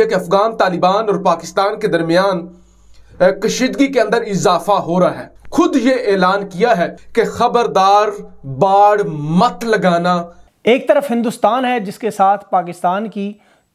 है कि अफगान तालिबान और पाकिस्तान के दरमियान कशीदगी के अंदर इजाफा हो रहा है खुद ये ऐलान किया है कि खबरदार बाढ़ मत लगाना एक तरफ हिंदुस्तान है जिसके साथ पाकिस्तान की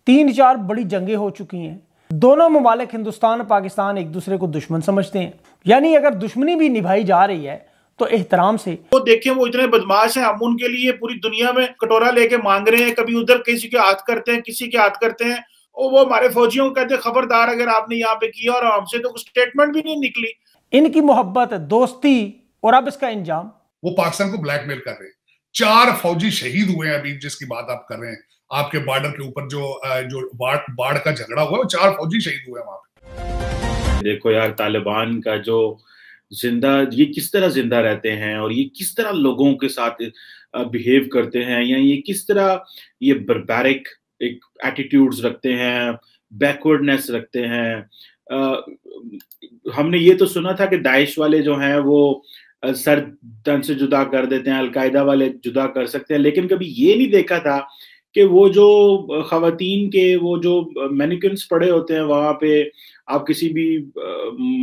तीन चार बड़ी जंगें हो चुकी हैं दोनों ममालिक हिंदुस्तान और पाकिस्तान एक दूसरे को दुश्मन समझते हैं यानी अगर दुश्मनी भी निभाई जा रही है तो एहतराम से वो देखें वो इतने बदमाश हैं हम उनके लिए पूरी दुनिया में कटोरा लेके मांग रहे हैं कभी उधर किसी के हाथ करते हैं किसी के हाथ करते हैं और वो हमारे फौजियों कहते खबरदार अगर आपने यहाँ पे किया और हमसे तो कुछ स्टेटमेंट भी नहीं निकली इनकी मोहब्बत दोस्ती और अब इसका इंजाम वो पाकिस्तान को ब्लैकमेल कर रहे हैं चार फौजी शहीद हुए हैं अभी जिसकी बात आप कर रहे हैं आपके बॉर्डर के ऊपर जो जो बाढ़ बाढ़ का झगड़ा हुआ है वो चार फौजी शहीद हुए हैं वहां पे देखो यार तालिबान का जो जिंदा ये किस तरह जिंदा रहते हैं और ये किस तरह लोगों के साथ बिहेव करते हैं या ये किस तरह ये बर्बारिक एक एटीट्यूड्स रखते हैं बैकवर्डनेस रखते हैं आ, हमने ये तो सुना था कि दाइश वाले जो हैं वो सर तन से जुदा कर देते हैं अलकायदा वाले जुदा कर सकते हैं लेकिन कभी ये नहीं देखा था कि वो जो खातन के वो जो मैनिकन्स पड़े होते हैं वहाँ पे आप किसी भी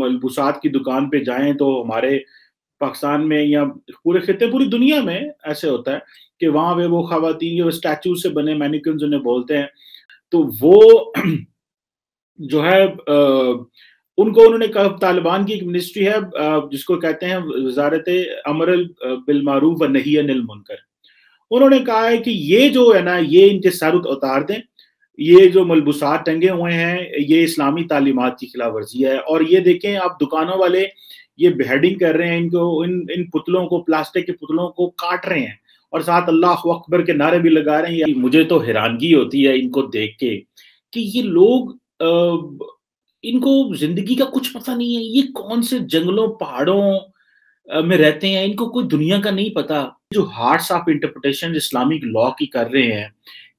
मलबूसात की दुकान पे जाएं तो हमारे पाकिस्तान में या पूरे खत्ते पूरी दुनिया में ऐसे होता है कि वहां पे वो खातन के स्टैचू से बने मैनिकन उन्हें बोलते हैं तो वो जो है उनको उन्होंने कहा तालिबान की एक मिनिस्ट्री है जिसको कहते हैं वजारत अमर बिलमारूफ व नहीं अनिल मुनकर उन्होंने कहा है कि ये जो है ना ये इनके सर उतार दें ये जो मलबूसात टंगे हुए हैं ये इस्लामी तालीमत की खिलाफ वर्जी है और ये देखें आप दुकानों वाले ये बेहडिंग कर रहे हैं इनको इन इन पुतलों को प्लास्टिक के पुतलों को काट रहे हैं और साथ अल्लाह अकबर के नारे भी लगा रहे हैं मुझे तो हैरानगी होती है इनको देख के कि ये लोग इनको जिंदगी का कुछ पता नहीं है ये कौन से जंगलों पहाड़ों में रहते हैं इनको कोई दुनिया का नहीं पता जो hearts of interpretation Islamic law की कर रहे हैं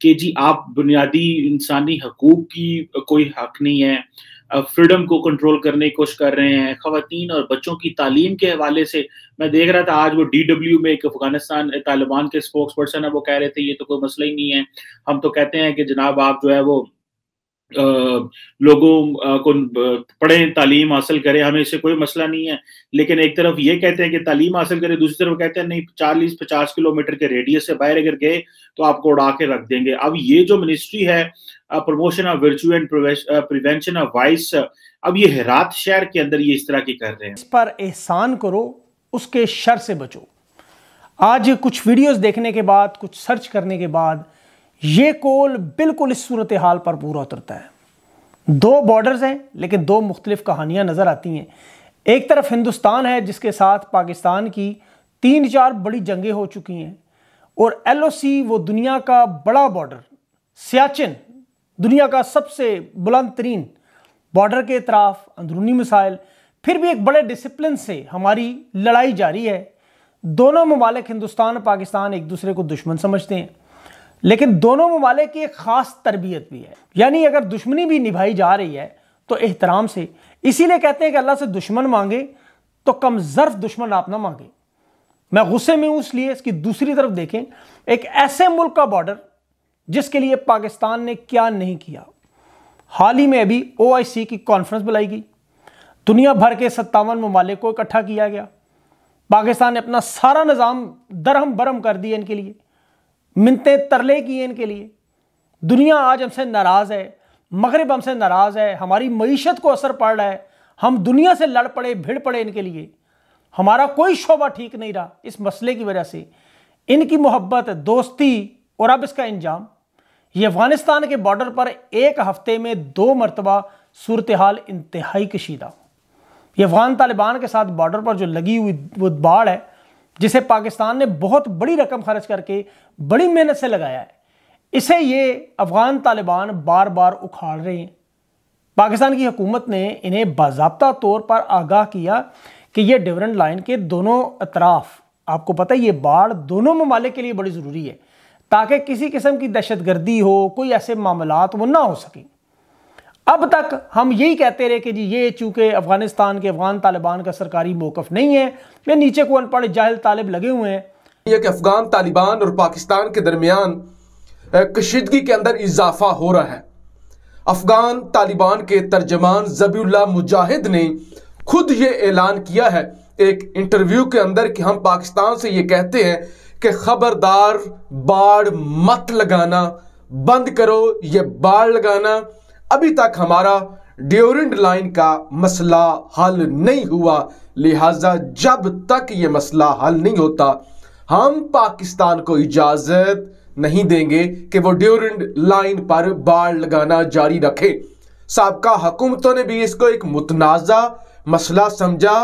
कि जी आप बुनियादी इंसानी हकूक की कोई हक नहीं है फ्रीडम को कंट्रोल करने की कोशिश कर रहे हैं खातन और बच्चों की तालीम के हवाले से मैं देख रहा था आज वो डी डब्ल्यू में एक अफगानिस्तान तालिबान के स्पोक्स पर्सन है वो कह रहे थे ये तो कोई मसला ही नहीं है हम तो कहते हैं कि जनाब आप जो है वो लोगों को पढ़ें तालीम हासिल करें हमें इससे कोई मसला नहीं है लेकिन एक तरफ ये कहते हैं कि तालीम हासिल करें दूसरी तरफ कहते हैं नहीं चालीस पचास किलोमीटर के रेडियस से बाहर अगर गए तो आपको उड़ा के रख देंगे अब ये जो मिनिस्ट्री है promotion of virtue and prevention of vice अब ये हेरात शहर के अंदर ये इस तरह की कर रहे हैं इस पर एहसान करो उसके शर से बचो आज कुछ वीडियोस देखने के बाद कुछ सर्च करने के बाद ये कोल बिल्कुल इस सूरत हाल पर पूरा उतरता है दो बॉर्डर्स हैं लेकिन दो मुख्तलिफ कहानियाँ नज़र आती हैं एक तरफ हिंदुस्तान है जिसके साथ पाकिस्तान की तीन चार बड़ी जंगें हो चुकी हैं और एल ओ सी वो दुनिया का बड़ा बॉर्डर सियाचिन दुनिया का सबसे बुलंद तरीन बॉर्डर के अतराफ अंदरूनी मिसाइल फिर भी एक बड़े डिसिप्लिन से हमारी लड़ाई जारी है दोनों ममालिक हिंदुस्तान पाकिस्तान एक दूसरे को दुश्मन समझते हैं लेकिन दोनों ममालिक की एक ख़ास तरबियत भी है यानी अगर दुश्मनी भी निभाई जा रही है तो एहतराम से इसीलिए कहते हैं कि अल्लाह से दुश्मन मांगे तो कम ज़र्फ दुश्मन आप ना मांगे मैं गुस्से में हूं इसलिए इसकी दूसरी तरफ देखें एक ऐसे मुल्क का बॉर्डर जिसके लिए पाकिस्तान ने क्या नहीं किया हाल ही में अभी ओ की कॉन्फ्रेंस बुलाई गई दुनिया भर के सत्तावन ममालिक को इकट्ठा किया गया पाकिस्तान ने अपना सारा निज़ाम दरहम बरहम कर दिया इनके लिए मिनते तरले किए इनके लिए दुनिया आज हमसे नाराज़ है मगरब हमसे नाराज़ है हमारी मीशत को असर पड़ रहा है हम दुनिया से लड़ पड़े भिड़ पड़े इनके लिए हमारा कोई शोबा ठीक नहीं रहा इस मसले की वजह से इनकी मोहब्बत दोस्ती और अब इसका इंजाम ये अफ़गानिस्तान के बॉर्डर पर एक हफ्ते में दो मरतबा सूरत हाल इंतहाई कशीदा ये अफ़गान तालिबान के साथ बॉर्डर पर जो लगी हुई वो बाढ़ है जिसे पाकिस्तान ने बहुत बड़ी रकम खर्च करके बड़ी मेहनत से लगाया है इसे ये अफ़गान तालिबान बार बार उखाड़ रहे हैं पाकिस्तान की हुकूमत ने इन्हें बाबा तौर पर आगाह किया कि ये डिवरेंट लाइन के दोनों अतराफ़ आपको पता है ये बाढ़ दोनों ममालिक के लिए बड़ी ज़रूरी है ताकि किसी किस्म की दहशत गर्दी हो कोई ऐसे मामला वो ना हो सकें अब तक हम यही कहते रहे कि जी ये चूंकि अफगानिस्तान के अफगान तालिबान का सरकारी मौकफ नहीं है ये नीचे को अनपढ़ जाहिल तालिब लगे हुए हैं ये कि अफगान तालिबान और पाकिस्तान के दरमियान कशीदगी के अंदर इजाफा हो रहा है अफगान तालिबान के तर्जमान जबील्ला मुजाहिद ने खुद ये ऐलान किया है एक इंटरव्यू के अंदर कि हम पाकिस्तान से ये कहते हैं कि खबरदार बाढ़ मत लगाना बंद करो ये बाढ़ लगाना अभी तक हमारा ड्योरेंट लाइन का मसला हल नहीं हुआ लिहाजा जब तक ये मसला हल नहीं होता हम पाकिस्तान को इजाज़त नहीं देंगे कि वो ड्योरेंट लाइन पर बाढ़ लगाना जारी रखे सबका हुकूमतों ने भी इसको एक मुतनाज़ा मसला समझा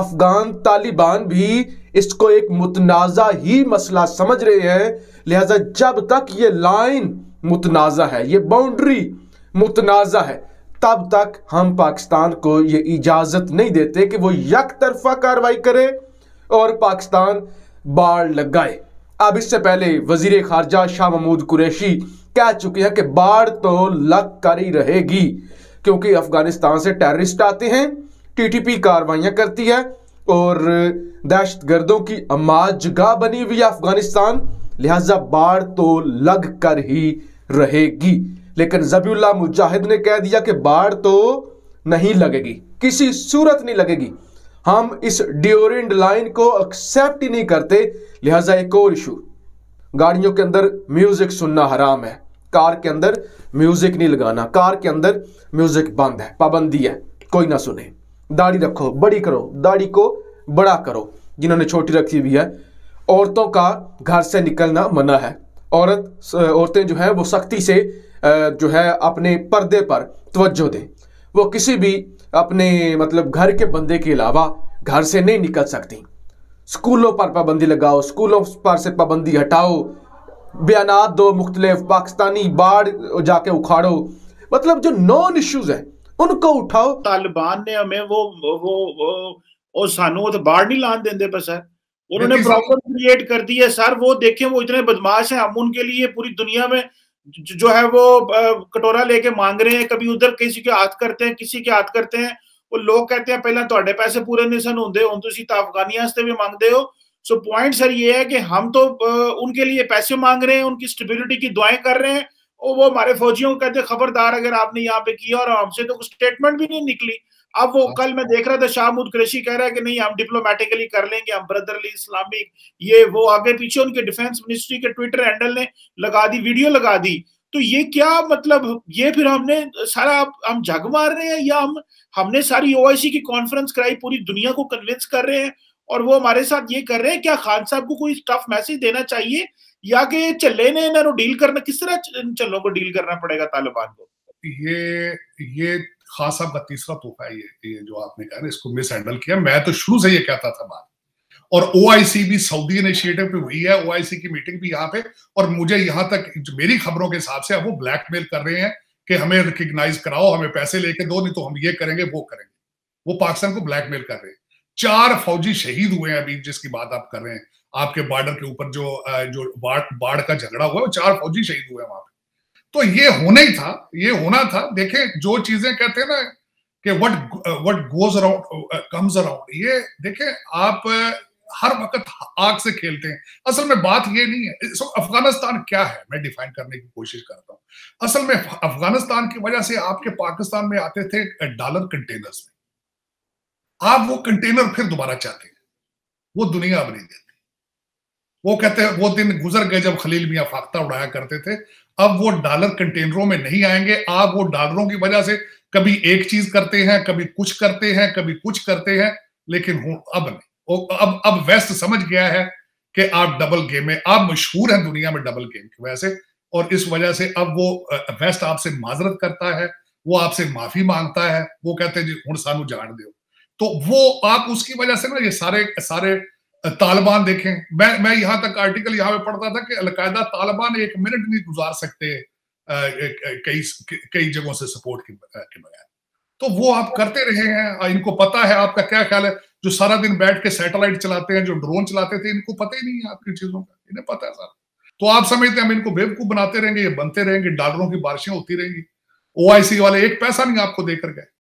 अफगान तालिबान भी इसको एक मुतनाज़ा ही मसला समझ रहे हैं लिहाजा जब तक ये लाइन मुतनाज़ा है ये बाउंड्री मुतनाजा है तब तक हम पाकिस्तान को यह इजाज़त नहीं देते कि वो यक तरफा कार्रवाई करे और पाकिस्तान बाढ़ लगाए अब इससे पहले वजीर खारजा शाह महमूद कुरैशी कह चुके हैं कि बाढ़ तो लग कर ही रहेगी क्योंकि अफगानिस्तान से टेररिस्ट आते हैं टीटीपी कार्रवाइयां करती है और दहशत गर्दों की अमाज जगह बनी हुई है अफगानिस्तान लिहाजा बाढ़ तो लग कर ही रहेगी लेकिन जबीउल्ला मुजाहिद ने कह दिया कि बाढ़ तो नहीं लगेगी किसी सूरत नहीं लगेगी हम इस ड्योरेंड लाइन को एक्सेप्ट ही नहीं करते लिहाजा एक और इशू गाड़ियों के अंदर म्यूजिक सुनना हराम है कार के अंदर म्यूजिक नहीं लगाना कार के अंदर म्यूजिक बंद है पाबंदी है कोई ना सुने दाढ़ी रखो बड़ी करो दाढ़ी को बड़ा करो जिन्होंने छोटी रखी हुई है औरतों का घर से निकलना मना है औरत औरतें जो हैं वो सख्ती से जो है अपने पर्दे पर तवज्जो दें वो किसी भी अपने मतलब घर के बंदे के अलावा घर से नहीं निकल सकती स्कूलों पर पाबंदी लगाओ स्कूलों पर से पाबंदी हटाओ बयान दो मुख्तलिफ पाकिस्तानी बाढ़ जाके उखाड़ो मतलब जो नॉन इश्यूज है उनको उठाओ तालिबान ने हमें वो वो वो वो ਸਾਨੂੰ ਉਹ ਤਾਂ ਬਾਹਰ ਨਹੀਂ ਲਾਣ ਦਿੰਦੇ ਬਸ उन्होंने प्रॉब्लम क्रिएट कर दी है सर वो देखें वो इतने बदमाश हैं हम उनके लिए पूरी दुनिया में जो है वो कटोरा लेके मांग रहे हैं कभी उधर किसी के हाथ करते हैं किसी के हाथ करते हैं वो लोग कहते हैं पहला तो पैसे पूरे नहीं सन होंगे हम ਤੁਸੀਂ ਤਾਂ ਅਫਗਾਨੀਆਂ ਵਾਸਤੇ ਵੀ सो पॉइंट सर ये है कि हम तो उनके लिए पैसे मांग रहे हैं उनकी स्टेबिलिटी की दुआएं कर रहे हैं और वो हमारे फौजियों को कहते हैं खबरदार अगर आपने यहाँ पे किया और हमसे तो कुछ स्टेटमेंट भी नहीं निकली अब वो हाँ। कल मैं देख रहा था शाहमुद कृषि कह रहा है कि नहीं हम डिप्लोमेटिकली कर लेंगे हम ब्रदरली इस्लामिक ये वो आगे पीछे उनके डिफेंस मिनिस्ट्री के ट्विटर हैंडल ने लगा दी वीडियो लगा दी तो ये क्या मतलब ये फिर हमने सारा हम जग मार रहे हैं या हम हमने सारी ओआईसी की कॉन्फ्रेंस कराई पूरी दुनिया को कन्विंस कर रहे हैं और वो हमारे साथ ये कर रहे हैं क्या खान साहब को कोई टफ मैसेज देना चाहिए या कि चले ने इन्हों डील करना किस तरह चलों को डील करना पड़ेगा तालिबान को ये ये खास आपका तीसरा तोहफा है ये ये जो आपने कहा ना इसको मिस हैंडल किया मैं तो शुरू से ये कहता था बात और ओ भी सऊदी इनिशिएटिव पे हुई है ओ की मीटिंग भी यहाँ पे और मुझे यहाँ तक मेरी खबरों के हिसाब से अब वो ब्लैकमेल कर रहे हैं कि हमें रिकग्नाइज कराओ हमें पैसे लेके दो नहीं तो हम ये करेंगे वो करेंगे वो पाकिस्तान को ब्लैकमेल कर रहे हैं चार फौजी शहीद हुए हैं अभी जिसकी बात आप कर रहे हैं आपके बॉर्डर के ऊपर जो जो बाढ़ बाढ़ का झगड़ा हुआ है वो चार फौजी शहीद हुए हैं वहां पे तो ये होना ही था ये होना था देखे जो चीजें कहते हैं ना कि what what goes around comes around ये देखे आप हर वक्त आग से खेलते हैं असल में बात ये नहीं है सो अफगानिस्तान क्या है मैं डिफाइन करने की कोशिश करता हूं असल में अफगानिस्तान की वजह से आपके पाकिस्तान में आते थे डॉलर कंटेनर्स में आप वो कंटेनर फिर दोबारा चाहते हैं वो दुनिया बनी देते वो कहते हैं वो दिन गुजर गए जब खलील मियाँ फाख्ता उड़ाया करते थे अब वो डॉलर कंटेनरों में नहीं आएंगे आप वो डॉलरों की वजह से कभी एक चीज करते हैं कभी कुछ करते हैं कभी कुछ करते हैं लेकिन अब नहीं अब अब वेस्ट समझ गया है कि आप डबल गेम में आप मशहूर हैं दुनिया में डबल गेम की वजह से और इस वजह से अब वो वेस्ट आपसे माजरत करता है वो आपसे माफी मांगता है वो कहते हैं जी हूं सानू जान दो तो वो आप उसकी वजह से ना ये सारे सारे तालिबान देखें मैं मैं यहां तक आर्टिकल यहां पे पढ़ता था कि अलकायदा तालिबान एक मिनट नहीं गुजार सकते कई कई जगहों से सपोर्ट के बगैर तो वो आप करते रहे हैं इनको पता है आपका क्या ख्याल है जो सारा दिन बैठ के सैटेलाइट चलाते हैं जो ड्रोन चलाते थे इनको पता ही नहीं है आपकी चीजों का इन्हें पता है सारा तो आप समझते हैं हम इनको बेवकूफ बनाते रहेंगे ये बनते रहेंगे डॉलरों की बारिशें होती रहेंगी ओ वाले एक पैसा नहीं आपको देकर गए